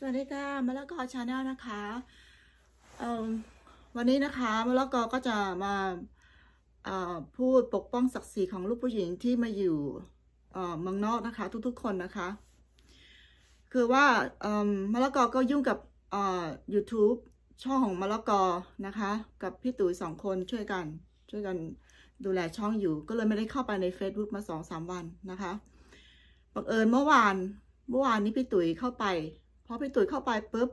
สวัสดีค่ะมะละกอชาแนลนะคะวันนี้นะคะมะละกอก็จะมาพูดปกป้องศักดิ์ศรีของลูกผู้หญิงที่มาอยู่เมืองนอกนะคะ ทุกๆ คนนะคะ คือว่ามะละกอก็ยุ่งกับ YouTube ช่องของมะละกอนะคะ กับพี่ตุ๋ยสองคนช่วยกันช่วยกันดูแลช่องอยู่ ก็เลยไม่ได้เข้าไปใน Facebook มาสองสามวันนะคะบังเอิญเมื่อวานเมื่อวานนี้พี่ตุ๋ยเข้าไปพอพี่ตุ๋ยเข้าไปปุ๊บ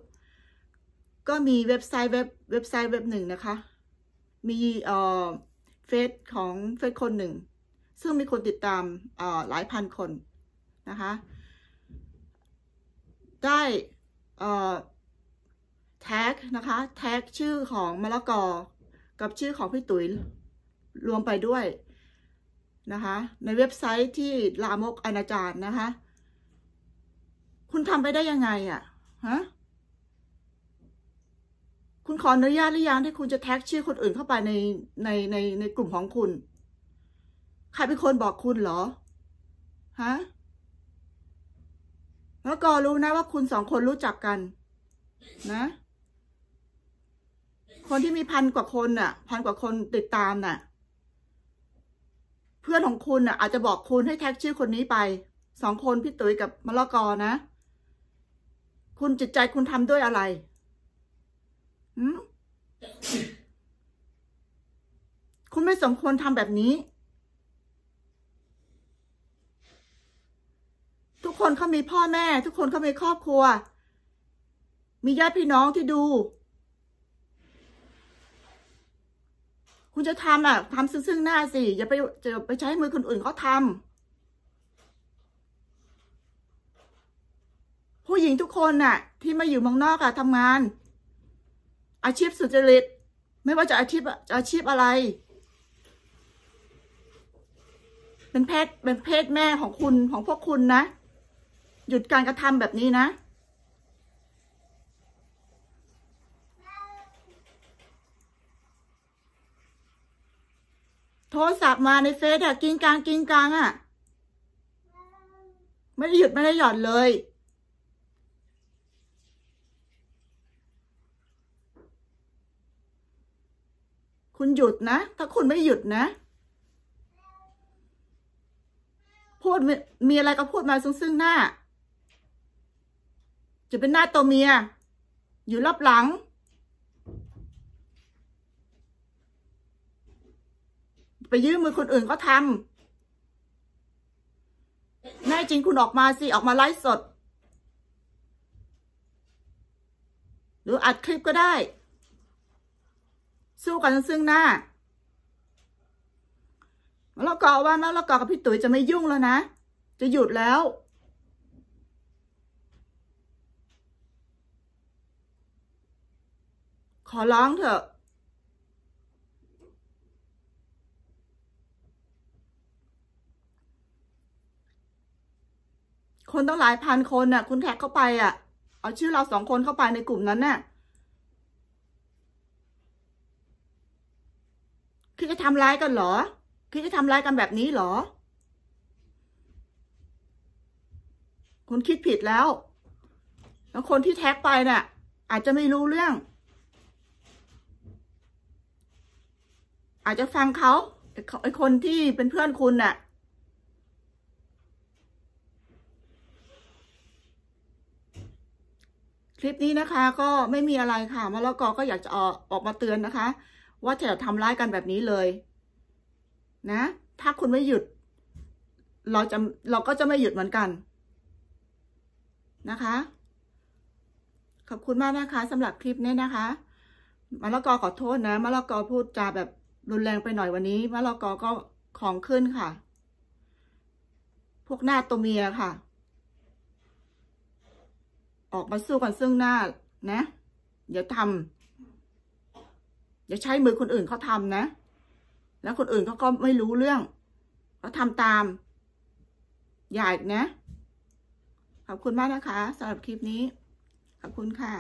ก็มีเว็บไซต์เว็บเว็บไซต์เว็บหนึ่งนะคะ มีเอ่อเฟซของเฟซคนหนึ่ง ซึ่งมีคนติดตามเอ่อหลายพันคนนะคะ ได้เอ่อแท็กนะคะแท็กชื่อของมะละกอ กับชื่อของพี่ตุ๋ยรวมไปด้วยนะคะ ในเว็บไซต์ที่ลามกอนาจารนะคะคุณทำไปได้ยังไงอะ่ะ ฮะ คุณขออนุญาตหรือยังที่คุณจะแท็กชื่อคนอื่นเข้าไปในในในในกลุ่มของคุณ ใครเป็นคนบอกคุณเหรอ ฮะแล้วก็รู้นะว่าคุณสองคนรู้จักกัน นะ คนที่มีพันกว่าคนน่ะ พันกว่าคนติดตามน่ะ เพื่อนของคุณน่ะ อาจจะบอกคุณให้แท็กชื่อคนนี้ไป สองคนพี่ตุ๋ยกับมะละกอนะคุณจิตใจคุณทำด้วยอะไรหืมคุณไม่สมควรทำแบบนี้ ทุกคนเขามีพ่อแม่ ทุกคนเขามีครอบครัว มีญาติพี่น้องที่ดู คุณจะทำอ่ะทำซึ่งหน้าสิ อย่าไปจะไปใช้มือคนอื่นเขาทำหญิงทุกคนน่ะที่มาอยู่เมืองนอกอะทำงาน อาชีพสุจริต ไม่ว่าจะอาชีพอาชีพอะไร เป็นเพศเป็นเพศแม่ของคุณของพวกคุณนะ หยุดการกระทำแบบนี้นะ โทรศัพท์มาในเฟซอะกินกลางกินกลางอะไม่ได้หยุดไม่ได้หย่อนเลยคุณหยุดนะ ถ้าคุณไม่หยุดนะ พูดมีอะไรก็พูดมาซึ่งซึ่งหน้า จะเป็นหน้าตัวเมีย อยู่รอบหลัง ไปยืมมือคนอื่นก็ทำ แน่จริงคุณออกมาสิ ออกมาไลฟ์สด หรืออัดคลิปก็ได้สู้กันซึ่งหน้ามะละกาะว่าแมะละกาะกับพี่ตุ๋ยจะไม่ยุ่งแล้วนะ จะหยุดแล้ว ขอร้องเถอะ คนต้องหลายพันคนน่ะ คุณแท็กเข้าไปอ่ะ เอาชื่อเราสองคนเข้าไปในกลุ่มนั้นน่ะคิดจะทำร้ายกันเหรอคิดจะทำร้ายกันแบบนี้เหรอ คุณคิดผิดแล้ว แล้วคนที่แท็กไปเนะ่ยอาจจะไม่รู้เรื่อง อาจจะฟังเขาไอ้คนที่เป็นเพื่อนคุณน่ะ คลิปนี้นะคะ ก็ไม่มีอะไรค่ะมะละกอก็อยากจะออกออกมาเตือนนะคะว่าจะทำร้ายกันแบบนี้เลย นะ ถ้าคุณไม่หยุด เราจะเราก็จะไม่หยุดเหมือนกันนะคะขอบคุณมากนะคะสำหรับคลิปนี้นะคะมะละกอขอโทษนะมะละกอพูดจาแบบรุนแรงไปหน่อยวันนี้มะละกอก็ของขึ้นค่ะ พวกหน้าตัวเมียค่ะ ออกมาสู้กันซึ่งหน้านะ เดี๋ยวทำอย่าใช้มือคนอื่นเขาทำนะ แล้วคนอื่นเขาก็ไม่รู้เรื่อง เขาทำตาม อย่าอีกนะ ขอบคุณมากนะคะสำหรับคลิปนี้ ขอบคุณค่ะ